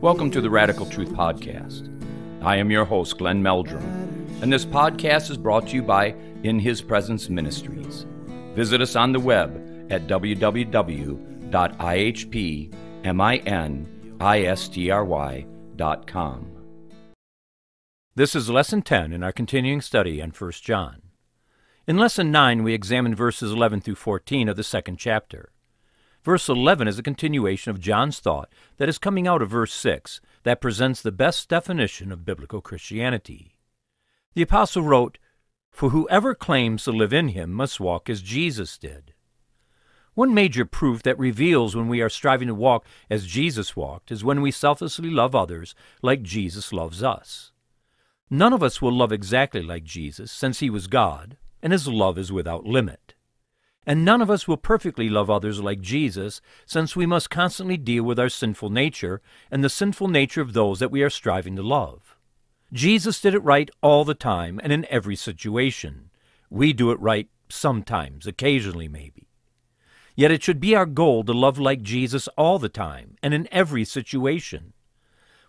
Welcome to the Radical Truth Podcast. I am your host, Glenn Meldrum, and this podcast is brought to you by In His Presence Ministries. Visit us on the web at www.ihpministry.com. This is Lesson 10 in our continuing study on 1 John. In Lesson 9, we examined verses 11 through 14 of the second chapter. Verse 11 is a continuation of John's thought that is coming out of verse 6 that presents the best definition of biblical Christianity. The apostle wrote, For whoever claims to live in him must walk as Jesus did. One major proof that reveals when we are striving to walk as Jesus walked is when we selflessly love others like Jesus loves us. None of us will love exactly like Jesus, since he was God, and his love is without limit. And none of us will perfectly love others like Jesus, since we must constantly deal with our sinful nature and the sinful nature of those that we are striving to love. Jesus did it right all the time and in every situation. We do it right sometimes, occasionally maybe. Yet it should be our goal to love like Jesus all the time and in every situation.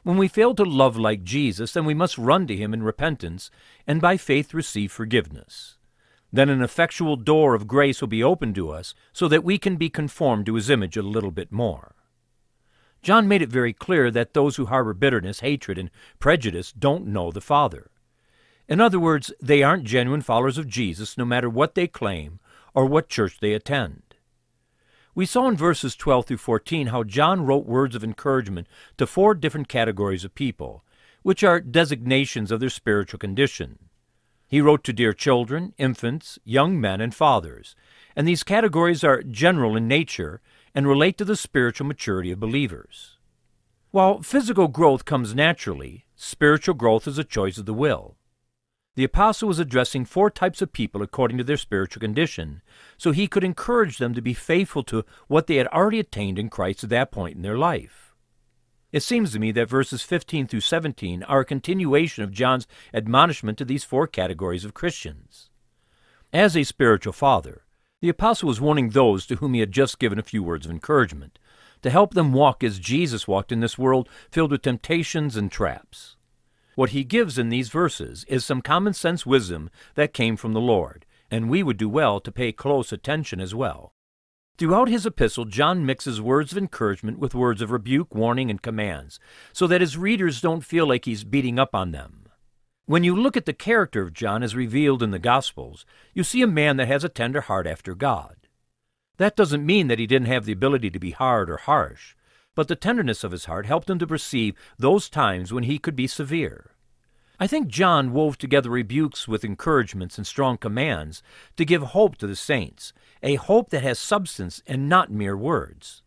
When we fail to love like Jesus, then we must run to him in repentance and by faith receive forgiveness then an effectual door of grace will be opened to us so that we can be conformed to his image a little bit more. John made it very clear that those who harbor bitterness, hatred, and prejudice don't know the Father. In other words, they aren't genuine followers of Jesus no matter what they claim or what church they attend. We saw in verses 12 through 14 how John wrote words of encouragement to four different categories of people, which are designations of their spiritual condition. He wrote to dear children, infants, young men, and fathers, and these categories are general in nature and relate to the spiritual maturity of believers. While physical growth comes naturally, spiritual growth is a choice of the will. The apostle was addressing four types of people according to their spiritual condition, so he could encourage them to be faithful to what they had already attained in Christ at that point in their life. It seems to me that verses 15 through 17 are a continuation of John's admonishment to these four categories of Christians. As a spiritual father, the apostle was warning those to whom he had just given a few words of encouragement to help them walk as Jesus walked in this world filled with temptations and traps. What he gives in these verses is some common sense wisdom that came from the Lord, and we would do well to pay close attention as well. Throughout his epistle, John mixes words of encouragement with words of rebuke, warning, and commands, so that his readers don't feel like he's beating up on them. When you look at the character of John as revealed in the Gospels, you see a man that has a tender heart after God. That doesn't mean that he didn't have the ability to be hard or harsh, but the tenderness of his heart helped him to perceive those times when he could be severe. I think John wove together rebukes with encouragements and strong commands to give hope to the saints a hope that has substance and not mere words.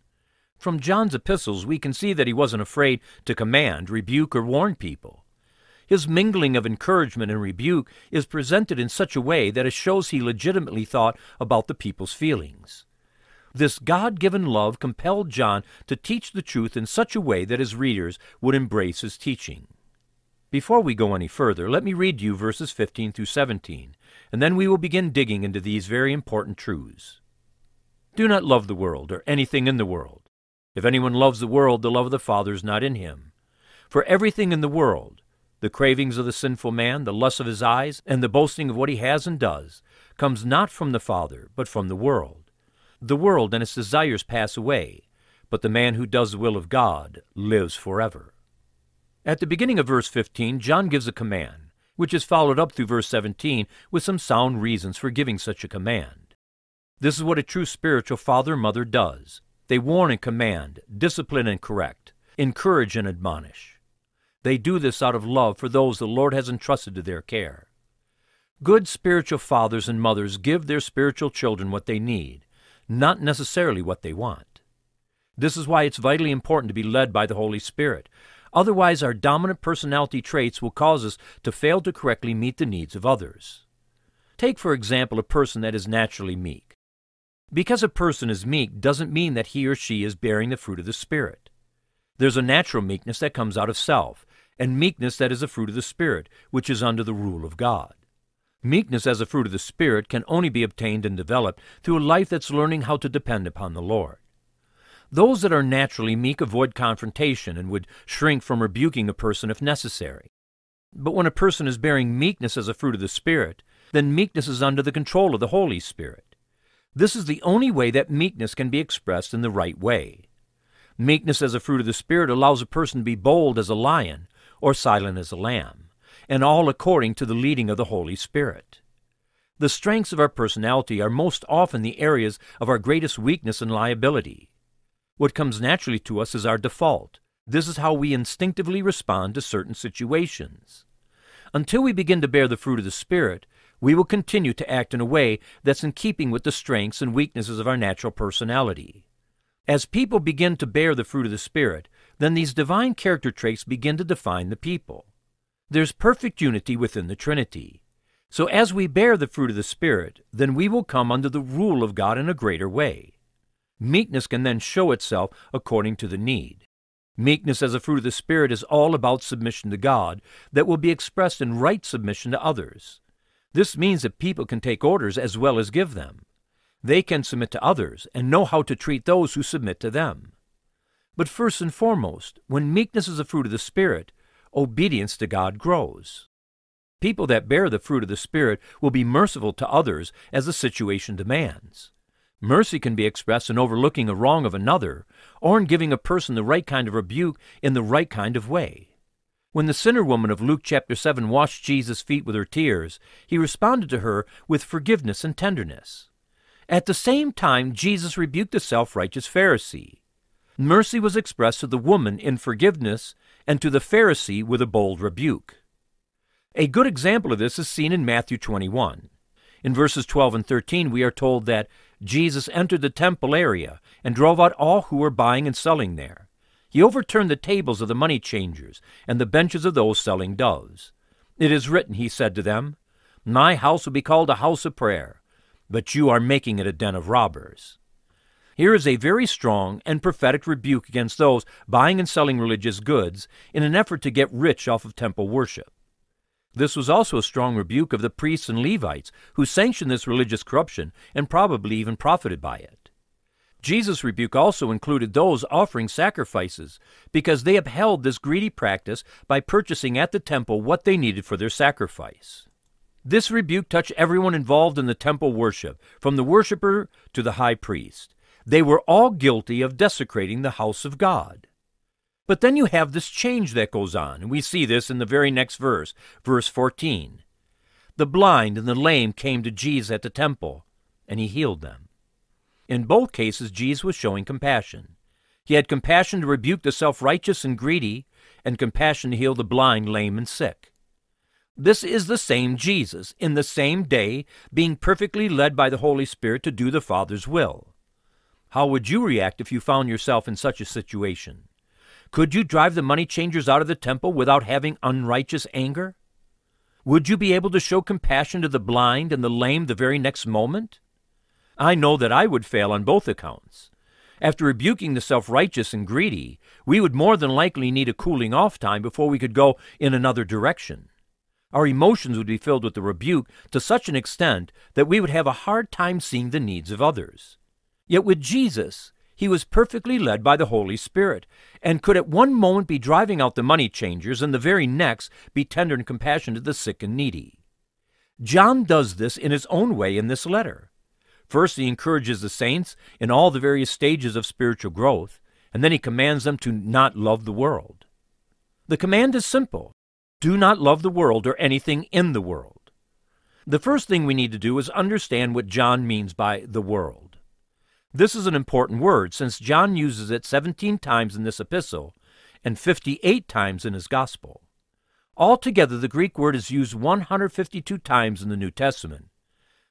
From John's epistles, we can see that he wasn't afraid to command, rebuke, or warn people. His mingling of encouragement and rebuke is presented in such a way that it shows he legitimately thought about the people's feelings. This God given love compelled John to teach the truth in such a way that his readers would embrace his teaching. Before we go any further, let me read you verses 15 through 17 and then we will begin digging into these very important truths. Do not love the world or anything in the world. If anyone loves the world, the love of the Father is not in him. For everything in the world, the cravings of the sinful man, the lust of his eyes, and the boasting of what he has and does, comes not from the Father, but from the world. The world and its desires pass away, but the man who does the will of God lives forever. At the beginning of verse 15, John gives a command which is followed up through verse 17 with some sound reasons for giving such a command. This is what a true spiritual father and mother does. They warn and command, discipline and correct, encourage and admonish. They do this out of love for those the Lord has entrusted to their care. Good spiritual fathers and mothers give their spiritual children what they need, not necessarily what they want. This is why it's vitally important to be led by the Holy Spirit, Otherwise, our dominant personality traits will cause us to fail to correctly meet the needs of others. Take, for example, a person that is naturally meek. Because a person is meek doesn't mean that he or she is bearing the fruit of the Spirit. There's a natural meekness that comes out of self, and meekness that is a fruit of the Spirit, which is under the rule of God. Meekness as a fruit of the Spirit can only be obtained and developed through a life that's learning how to depend upon the Lord. Those that are naturally meek avoid confrontation and would shrink from rebuking a person if necessary. But when a person is bearing meekness as a fruit of the Spirit, then meekness is under the control of the Holy Spirit. This is the only way that meekness can be expressed in the right way. Meekness as a fruit of the Spirit allows a person to be bold as a lion or silent as a lamb, and all according to the leading of the Holy Spirit. The strengths of our personality are most often the areas of our greatest weakness and liability. What comes naturally to us is our default. This is how we instinctively respond to certain situations. Until we begin to bear the fruit of the Spirit, we will continue to act in a way that's in keeping with the strengths and weaknesses of our natural personality. As people begin to bear the fruit of the Spirit, then these divine character traits begin to define the people. There's perfect unity within the Trinity. So as we bear the fruit of the Spirit, then we will come under the rule of God in a greater way. Meekness can then show itself according to the need. Meekness as a fruit of the Spirit is all about submission to God that will be expressed in right submission to others. This means that people can take orders as well as give them. They can submit to others and know how to treat those who submit to them. But first and foremost, when meekness is a fruit of the Spirit, obedience to God grows. People that bear the fruit of the Spirit will be merciful to others as the situation demands. Mercy can be expressed in overlooking a wrong of another or in giving a person the right kind of rebuke in the right kind of way. When the sinner woman of Luke chapter 7 washed Jesus' feet with her tears, he responded to her with forgiveness and tenderness. At the same time, Jesus rebuked the self righteous Pharisee. Mercy was expressed to the woman in forgiveness and to the Pharisee with a bold rebuke. A good example of this is seen in Matthew 21. In verses 12 and 13, we are told that Jesus entered the temple area and drove out all who were buying and selling there. He overturned the tables of the money changers and the benches of those selling doves. It is written, he said to them, My house will be called a house of prayer, but you are making it a den of robbers. Here is a very strong and prophetic rebuke against those buying and selling religious goods in an effort to get rich off of temple worship. This was also a strong rebuke of the priests and Levites, who sanctioned this religious corruption and probably even profited by it. Jesus' rebuke also included those offering sacrifices, because they upheld this greedy practice by purchasing at the temple what they needed for their sacrifice. This rebuke touched everyone involved in the temple worship, from the worshiper to the high priest. They were all guilty of desecrating the house of God. But then you have this change that goes on, and we see this in the very next verse, verse 14. The blind and the lame came to Jesus at the temple, and he healed them. In both cases, Jesus was showing compassion. He had compassion to rebuke the self righteous and greedy, and compassion to heal the blind, lame, and sick. This is the same Jesus, in the same day, being perfectly led by the Holy Spirit to do the Father's will. How would you react if you found yourself in such a situation? Could you drive the money changers out of the temple without having unrighteous anger? Would you be able to show compassion to the blind and the lame the very next moment? I know that I would fail on both accounts. After rebuking the self righteous and greedy, we would more than likely need a cooling off time before we could go in another direction. Our emotions would be filled with the rebuke to such an extent that we would have a hard time seeing the needs of others. Yet with Jesus, he was perfectly led by the Holy Spirit, and could at one moment be driving out the money changers and the very next be tender and compassionate to the sick and needy. John does this in his own way in this letter. First, he encourages the saints in all the various stages of spiritual growth, and then he commands them to not love the world. The command is simple do not love the world or anything in the world. The first thing we need to do is understand what John means by the world. This is an important word since John uses it 17 times in this epistle and 58 times in his gospel. Altogether, the Greek word is used 152 times in the New Testament.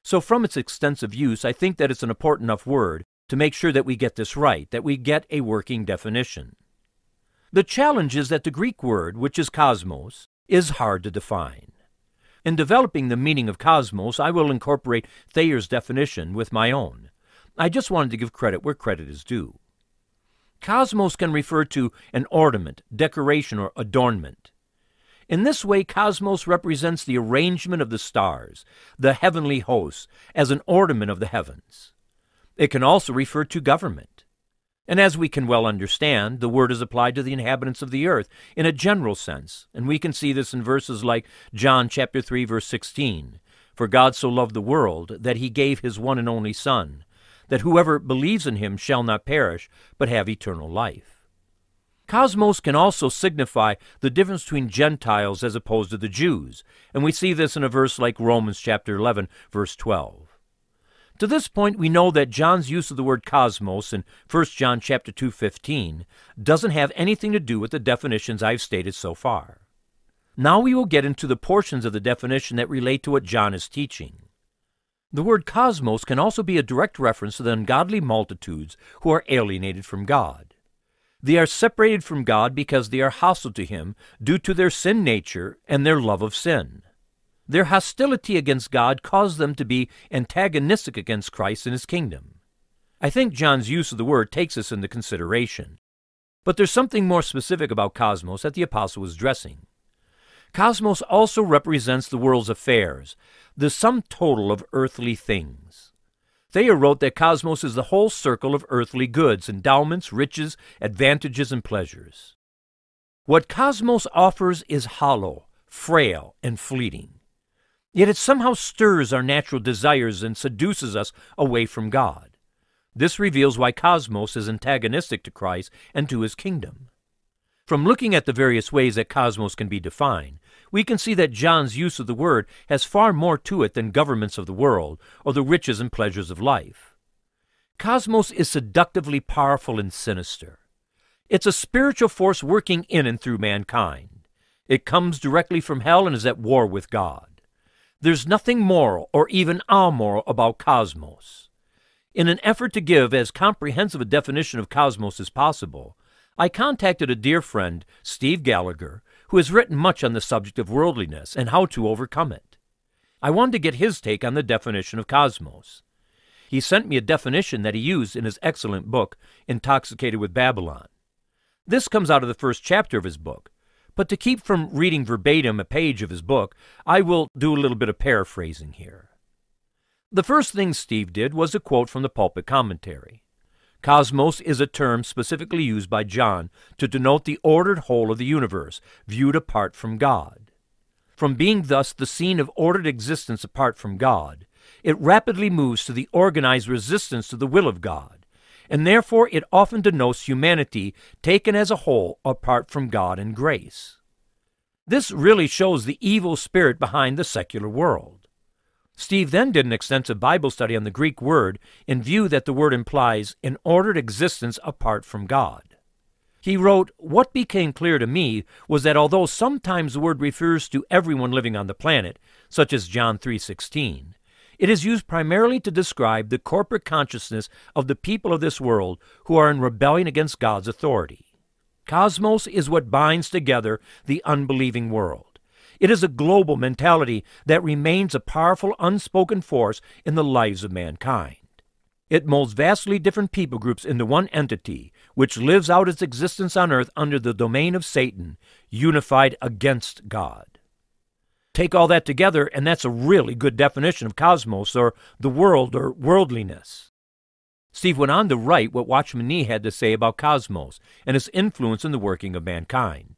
So, from its extensive use, I think that it's an important enough word to make sure that we get this right, that we get a working definition. The challenge is that the Greek word, which is cosmos, is hard to define. In developing the meaning of cosmos, I will incorporate Thayer's definition with my own. I just wanted to give credit where credit is due. Cosmos can refer to an ornament, decoration, or adornment. In this way, cosmos represents the arrangement of the stars, the heavenly hosts, as an ornament of the heavens. It can also refer to government. And as we can well understand, the word is applied to the inhabitants of the earth in a general sense, and we can see this in verses like John chapter 3 verse 16, for God so loved the world that he gave his one and only son that whoever believes in him shall not perish, but have eternal life. Cosmos can also signify the difference between Gentiles as opposed to the Jews, and we see this in a verse like Romans chapter 11, verse 12. To this point, we know that John's use of the word cosmos in 1 John chapter 2:15 doesn't have anything to do with the definitions I've stated so far. Now we will get into the portions of the definition that relate to what John is teaching. The word cosmos can also be a direct reference to the ungodly multitudes who are alienated from God. They are separated from God because they are hostile to Him due to their sin nature and their love of sin. Their hostility against God caused them to be antagonistic against Christ and His kingdom. I think John's use of the word takes us into consideration. But there's something more specific about cosmos that the apostle was dressing. Cosmos also represents the world's affairs, the sum total of earthly things. Thayer wrote that cosmos is the whole circle of earthly goods, endowments, riches, advantages, and pleasures. What cosmos offers is hollow, frail, and fleeting. Yet it somehow stirs our natural desires and seduces us away from God. This reveals why cosmos is antagonistic to Christ and to his kingdom. From looking at the various ways that cosmos can be defined, we can see that John's use of the word has far more to it than governments of the world or the riches and pleasures of life. Cosmos is seductively powerful and sinister. It's a spiritual force working in and through mankind. It comes directly from hell and is at war with God. There's nothing moral or even amoral about cosmos. In an effort to give as comprehensive a definition of cosmos as possible, I contacted a dear friend, Steve Gallagher, who has written much on the subject of worldliness and how to overcome it. I wanted to get his take on the definition of cosmos. He sent me a definition that he used in his excellent book, Intoxicated with Babylon. This comes out of the first chapter of his book, but to keep from reading verbatim a page of his book, I will do a little bit of paraphrasing here. The first thing Steve did was a quote from the pulpit commentary. Cosmos is a term specifically used by John to denote the ordered whole of the universe, viewed apart from God. From being thus the scene of ordered existence apart from God, it rapidly moves to the organized resistance to the will of God, and therefore it often denotes humanity taken as a whole apart from God and grace. This really shows the evil spirit behind the secular world. Steve then did an extensive Bible study on the Greek word in view that the word implies an ordered existence apart from God. He wrote, What became clear to me was that although sometimes the word refers to everyone living on the planet, such as John 3:16, it is used primarily to describe the corporate consciousness of the people of this world who are in rebellion against God's authority. Cosmos is what binds together the unbelieving world. It is a global mentality that remains a powerful unspoken force in the lives of mankind. It molds vastly different people groups into one entity, which lives out its existence on earth under the domain of Satan, unified against God. Take all that together, and that's a really good definition of cosmos or the world or worldliness. Steve went on to write what Watchman Nee had to say about cosmos and its influence in the working of mankind.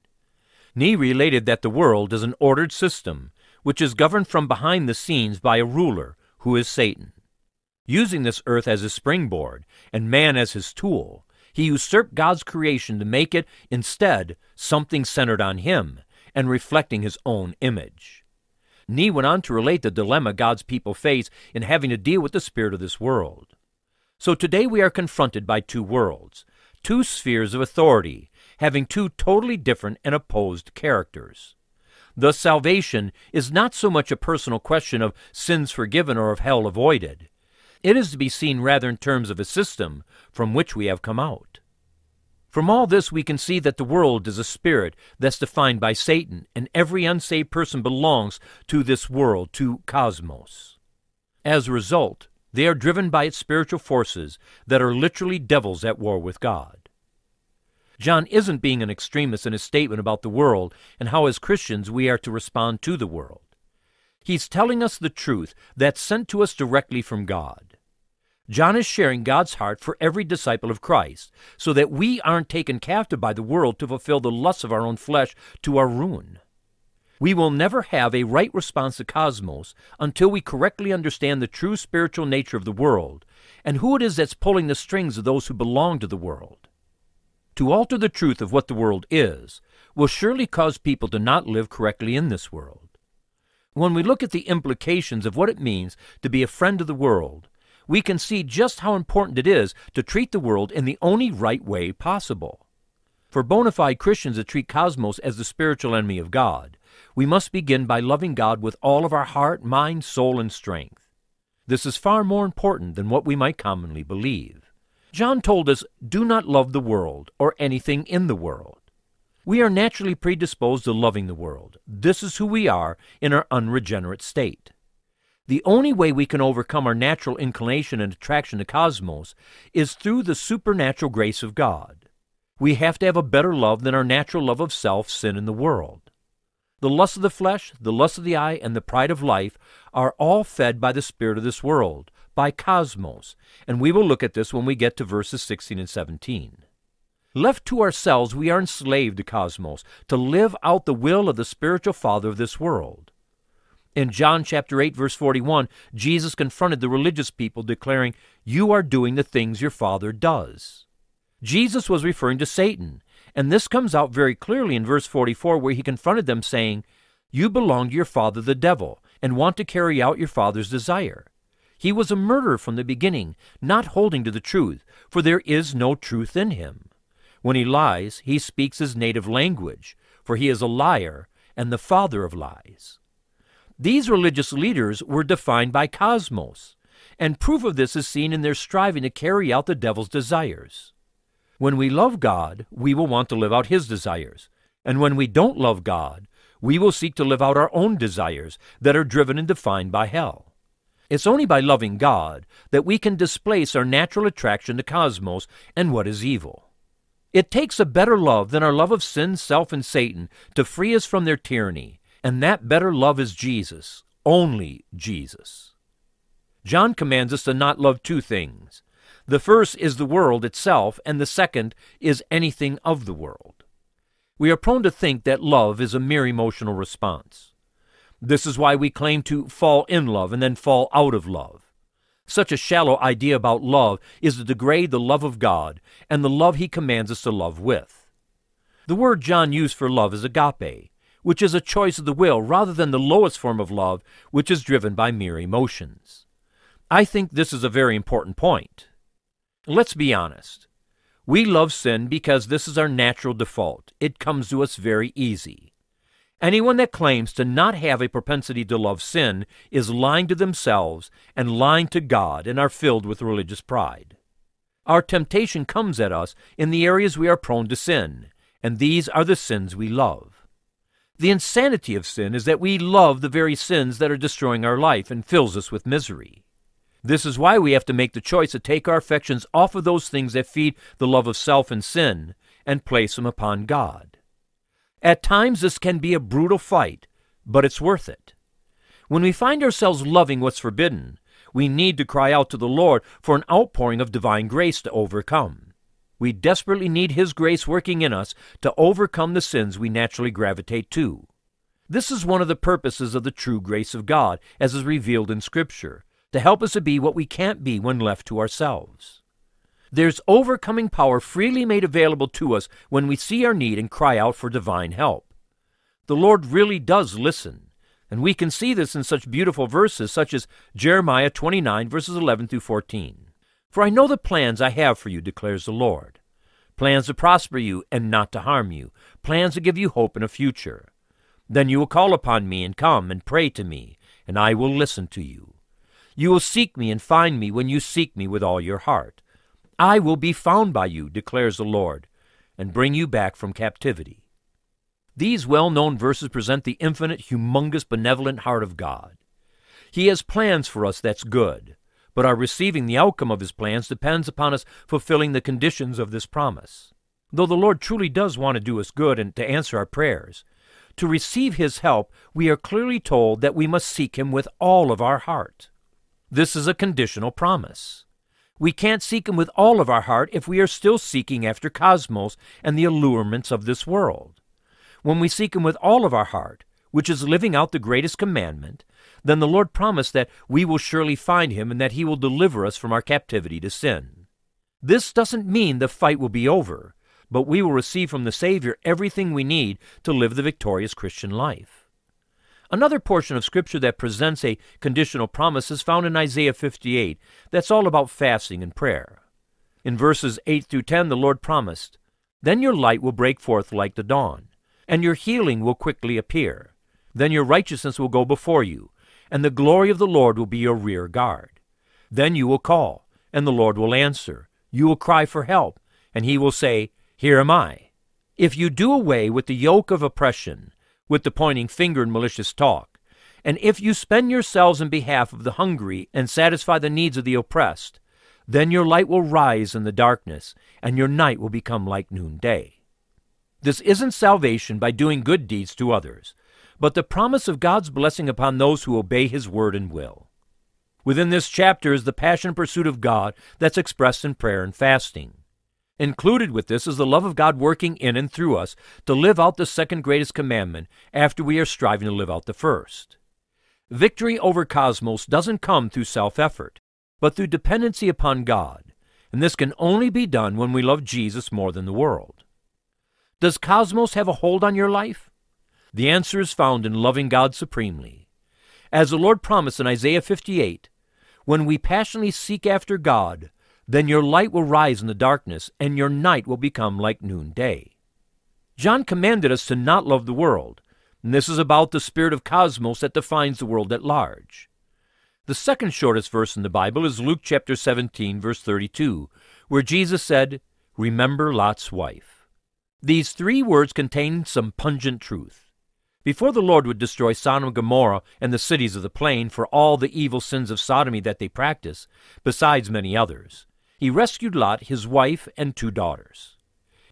Nee related that the world is an ordered system, which is governed from behind the scenes by a ruler, who is Satan. Using this earth as his springboard and man as his tool, he usurped God's creation to make it, instead, something centered on him and reflecting his own image. Nee went on to relate the dilemma God's people face in having to deal with the spirit of this world. So today we are confronted by two worlds, two spheres of authority having two totally different and opposed characters. Thus, salvation is not so much a personal question of sins forgiven or of hell avoided. It is to be seen rather in terms of a system from which we have come out. From all this, we can see that the world is a spirit that's defined by Satan, and every unsaved person belongs to this world, to cosmos. As a result, they are driven by its spiritual forces that are literally devils at war with God. John isn't being an extremist in his statement about the world and how, as Christians, we are to respond to the world. He's telling us the truth that's sent to us directly from God. John is sharing God's heart for every disciple of Christ so that we aren't taken captive by the world to fulfill the lusts of our own flesh to our ruin. We will never have a right response to cosmos until we correctly understand the true spiritual nature of the world and who it is that's pulling the strings of those who belong to the world to alter the truth of what the world is will surely cause people to not live correctly in this world. When we look at the implications of what it means to be a friend of the world, we can see just how important it is to treat the world in the only right way possible. For bona fide Christians that treat cosmos as the spiritual enemy of God, we must begin by loving God with all of our heart, mind, soul, and strength. This is far more important than what we might commonly believe. John told us, Do not love the world or anything in the world. We are naturally predisposed to loving the world. This is who we are in our unregenerate state. The only way we can overcome our natural inclination and attraction to cosmos is through the supernatural grace of God. We have to have a better love than our natural love of self, sin, and the world. The lust of the flesh, the lust of the eye, and the pride of life are all fed by the spirit of this world, by cosmos, and we will look at this when we get to verses 16 and 17. Left to ourselves, we are enslaved to cosmos, to live out the will of the spiritual father of this world. In John chapter 8 verse 41, Jesus confronted the religious people declaring, "You are doing the things your father does." Jesus was referring to Satan, and this comes out very clearly in verse 44 where he confronted them saying, "You belong to your father the devil and want to carry out your father's desire. He was a murderer from the beginning, not holding to the truth, for there is no truth in him. When he lies, he speaks his native language, for he is a liar and the father of lies. These religious leaders were defined by cosmos, and proof of this is seen in their striving to carry out the devil's desires. When we love God, we will want to live out his desires, and when we don't love God, we will seek to live out our own desires that are driven and defined by hell. It's only by loving God that we can displace our natural attraction to cosmos and what is evil. It takes a better love than our love of sin, self, and Satan to free us from their tyranny, and that better love is Jesus, only Jesus. John commands us to not love two things. The first is the world itself, and the second is anything of the world. We are prone to think that love is a mere emotional response. This is why we claim to fall in love and then fall out of love. Such a shallow idea about love is to degrade the love of God and the love he commands us to love with. The word John used for love is agape, which is a choice of the will rather than the lowest form of love, which is driven by mere emotions. I think this is a very important point. Let's be honest. We love sin because this is our natural default. It comes to us very easy. Anyone that claims to not have a propensity to love sin is lying to themselves and lying to God and are filled with religious pride. Our temptation comes at us in the areas we are prone to sin, and these are the sins we love. The insanity of sin is that we love the very sins that are destroying our life and fills us with misery. This is why we have to make the choice to take our affections off of those things that feed the love of self and sin and place them upon God. At times, this can be a brutal fight, but it's worth it. When we find ourselves loving what's forbidden, we need to cry out to the Lord for an outpouring of divine grace to overcome. We desperately need His grace working in us to overcome the sins we naturally gravitate to. This is one of the purposes of the true grace of God, as is revealed in Scripture, to help us to be what we can't be when left to ourselves. There's overcoming power freely made available to us when we see our need and cry out for divine help. The Lord really does listen, and we can see this in such beautiful verses such as Jeremiah 29, verses 11 through 14. For I know the plans I have for you, declares the Lord plans to prosper you and not to harm you, plans to give you hope and a future. Then you will call upon me and come and pray to me, and I will listen to you. You will seek me and find me when you seek me with all your heart. I will be found by you, declares the Lord, and bring you back from captivity. These well known verses present the infinite, humongous, benevolent heart of God. He has plans for us that's good, but our receiving the outcome of his plans depends upon us fulfilling the conditions of this promise. Though the Lord truly does want to do us good and to answer our prayers, to receive his help, we are clearly told that we must seek him with all of our heart. This is a conditional promise. We can't seek Him with all of our heart if we are still seeking after cosmos and the allurements of this world. When we seek Him with all of our heart, which is living out the greatest commandment, then the Lord promised that we will surely find Him and that He will deliver us from our captivity to sin. This doesn't mean the fight will be over, but we will receive from the Savior everything we need to live the victorious Christian life. Another portion of Scripture that presents a conditional promise is found in Isaiah 58. That's all about fasting and prayer. In verses 8 through 10, the Lord promised, Then your light will break forth like the dawn, and your healing will quickly appear. Then your righteousness will go before you, and the glory of the Lord will be your rear guard. Then you will call, and the Lord will answer. You will cry for help, and he will say, Here am I. If you do away with the yoke of oppression, with the pointing finger and malicious talk. And if you spend yourselves in behalf of the hungry and satisfy the needs of the oppressed, then your light will rise in the darkness, and your night will become like noonday. This isn't salvation by doing good deeds to others, but the promise of God's blessing upon those who obey His word and will. Within this chapter is the passion pursuit of God that's expressed in prayer and fasting. Included with this is the love of God working in and through us to live out the second greatest commandment after we are striving to live out the first. Victory over cosmos doesn't come through self effort, but through dependency upon God, and this can only be done when we love Jesus more than the world. Does cosmos have a hold on your life? The answer is found in loving God supremely. As the Lord promised in Isaiah 58, when we passionately seek after God, then your light will rise in the darkness, and your night will become like noonday. John commanded us to not love the world, and this is about the spirit of cosmos that defines the world at large. The second shortest verse in the Bible is Luke chapter 17, verse 32, where Jesus said, Remember Lot's wife. These three words contain some pungent truth. Before the Lord would destroy Sodom and Gomorrah and the cities of the plain for all the evil sins of sodomy that they practice, besides many others, he rescued Lot, his wife, and two daughters.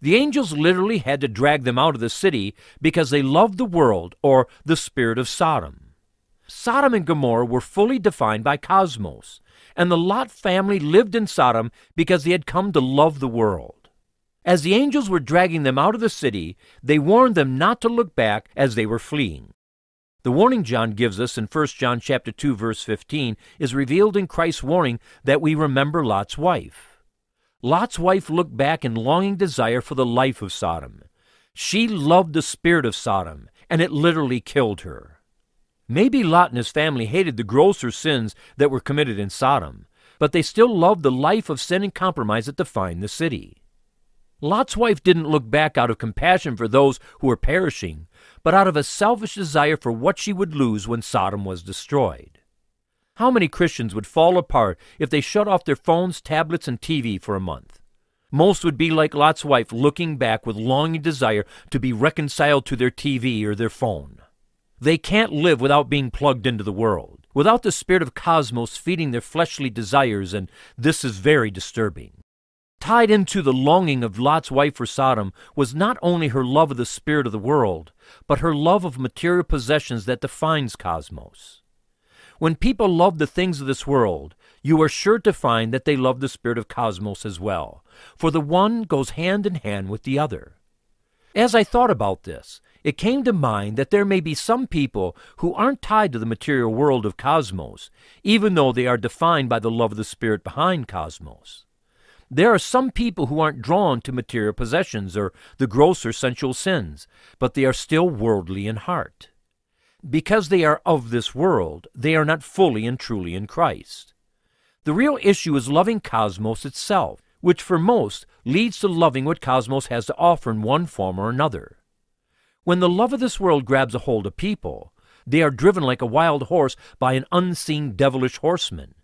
The angels literally had to drag them out of the city because they loved the world or the spirit of Sodom. Sodom and Gomorrah were fully defined by cosmos, and the Lot family lived in Sodom because they had come to love the world. As the angels were dragging them out of the city, they warned them not to look back as they were fleeing. The warning John gives us in 1 John chapter 2 verse 15 is revealed in Christ's warning that we remember Lot's wife. Lot's wife looked back in longing desire for the life of Sodom. She loved the spirit of Sodom, and it literally killed her. Maybe Lot and his family hated the grosser sins that were committed in Sodom, but they still loved the life of sin and compromise that defined the city. Lot's wife didn't look back out of compassion for those who were perishing, but out of a selfish desire for what she would lose when Sodom was destroyed. How many Christians would fall apart if they shut off their phones, tablets, and TV for a month? Most would be like Lot's wife, looking back with longing desire to be reconciled to their TV or their phone. They can't live without being plugged into the world, without the spirit of cosmos feeding their fleshly desires, and this is very disturbing. Tied into the longing of Lot's wife for Sodom was not only her love of the spirit of the world, but her love of material possessions that defines cosmos. When people love the things of this world, you are sure to find that they love the spirit of cosmos as well, for the one goes hand in hand with the other. As I thought about this, it came to mind that there may be some people who aren't tied to the material world of cosmos, even though they are defined by the love of the spirit behind cosmos. There are some people who aren't drawn to material possessions or the grosser sensual sins, but they are still worldly in heart. Because they are of this world, they are not fully and truly in Christ. The real issue is loving cosmos itself, which for most leads to loving what cosmos has to offer in one form or another. When the love of this world grabs a hold of people, they are driven like a wild horse by an unseen devilish horseman.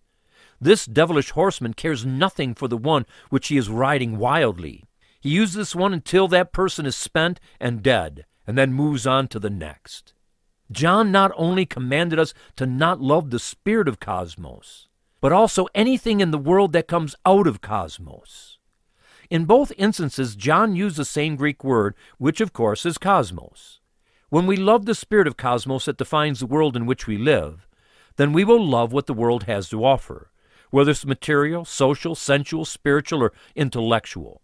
This devilish horseman cares nothing for the one which he is riding wildly. He uses this one until that person is spent and dead, and then moves on to the next. John not only commanded us to not love the spirit of cosmos, but also anything in the world that comes out of cosmos. In both instances, John used the same Greek word, which of course is cosmos. When we love the spirit of cosmos that defines the world in which we live, then we will love what the world has to offer whether it's material, social, sensual, spiritual, or intellectual.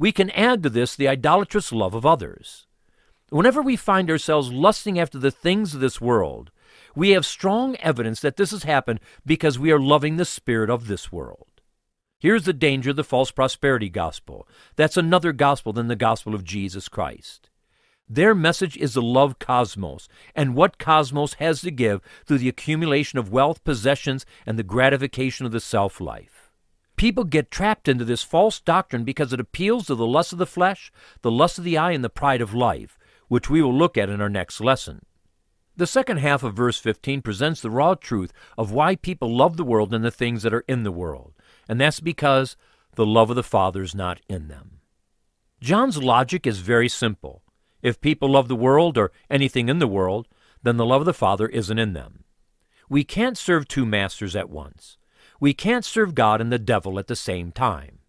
We can add to this the idolatrous love of others. Whenever we find ourselves lusting after the things of this world, we have strong evidence that this has happened because we are loving the spirit of this world. Here's the danger of the false prosperity gospel. That's another gospel than the gospel of Jesus Christ. Their message is the love cosmos and what cosmos has to give through the accumulation of wealth, possessions, and the gratification of the self life. People get trapped into this false doctrine because it appeals to the lust of the flesh, the lust of the eye, and the pride of life, which we will look at in our next lesson. The second half of verse 15 presents the raw truth of why people love the world and the things that are in the world, and that's because the love of the Father is not in them. John's logic is very simple. If people love the world or anything in the world, then the love of the Father isn't in them. We can't serve two masters at once. We can't serve God and the devil at the same time.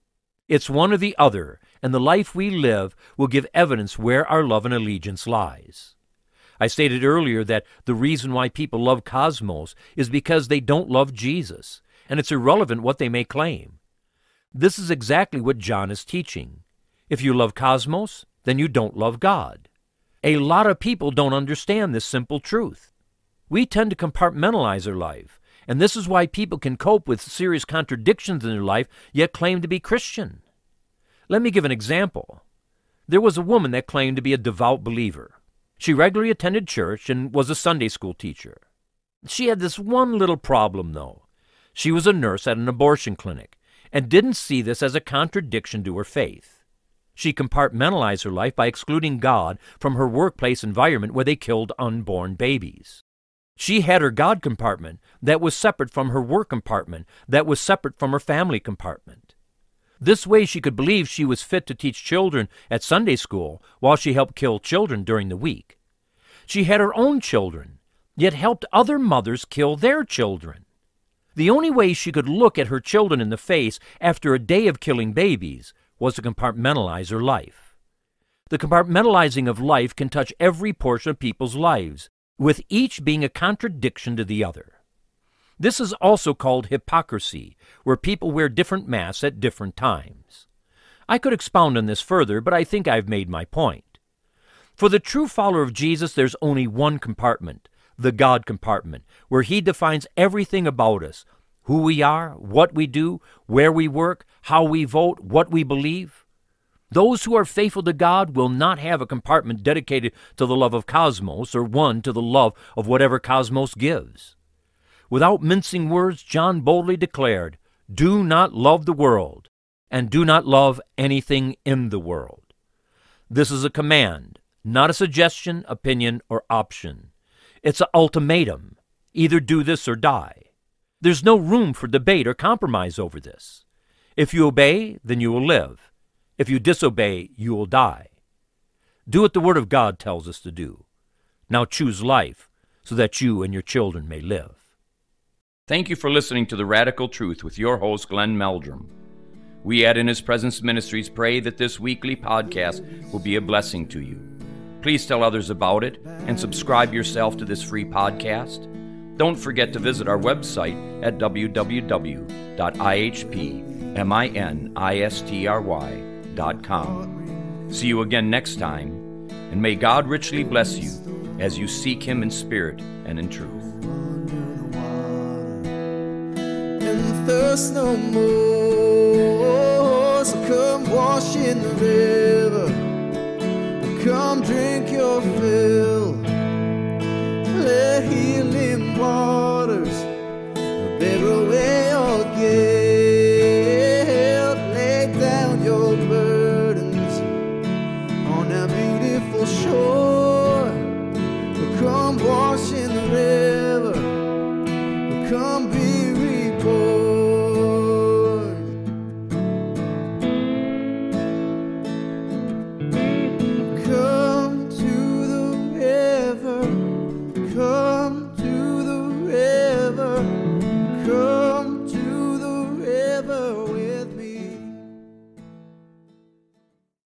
It's one or the other, and the life we live will give evidence where our love and allegiance lies. I stated earlier that the reason why people love Cosmos is because they don't love Jesus, and it's irrelevant what they may claim. This is exactly what John is teaching. If you love Cosmos, then you don't love God. A lot of people don't understand this simple truth. We tend to compartmentalize our life, and this is why people can cope with serious contradictions in their life yet claim to be Christian. Let me give an example. There was a woman that claimed to be a devout believer. She regularly attended church and was a Sunday school teacher. She had this one little problem, though. She was a nurse at an abortion clinic and didn't see this as a contradiction to her faith. She compartmentalized her life by excluding God from her workplace environment where they killed unborn babies. She had her God compartment that was separate from her work compartment, that was separate from her family compartment. This way, she could believe she was fit to teach children at Sunday school while she helped kill children during the week. She had her own children, yet helped other mothers kill their children. The only way she could look at her children in the face after a day of killing babies was to compartmentalize her life. The compartmentalizing of life can touch every portion of people's lives, with each being a contradiction to the other. This is also called hypocrisy, where people wear different masks at different times. I could expound on this further, but I think I've made my point. For the true follower of Jesus, there's only one compartment, the God compartment, where he defines everything about us, who we are, what we do, where we work, how we vote, what we believe. Those who are faithful to God will not have a compartment dedicated to the love of cosmos or one to the love of whatever cosmos gives. Without mincing words, John boldly declared, Do not love the world, and do not love anything in the world. This is a command, not a suggestion, opinion, or option. It's an ultimatum either do this or die. There's no room for debate or compromise over this. If you obey, then you will live. If you disobey, you will die. Do what the Word of God tells us to do. Now choose life so that you and your children may live. Thank you for listening to The Radical Truth with your host, Glenn Meldrum. We at In His Presence Ministries pray that this weekly podcast will be a blessing to you. Please tell others about it and subscribe yourself to this free podcast. Don't forget to visit our website at www.ihpministry.com. See you again next time, and may God richly bless you as you seek Him in spirit and in truth. thirst no more. So come wash in the river, come drink your fill close.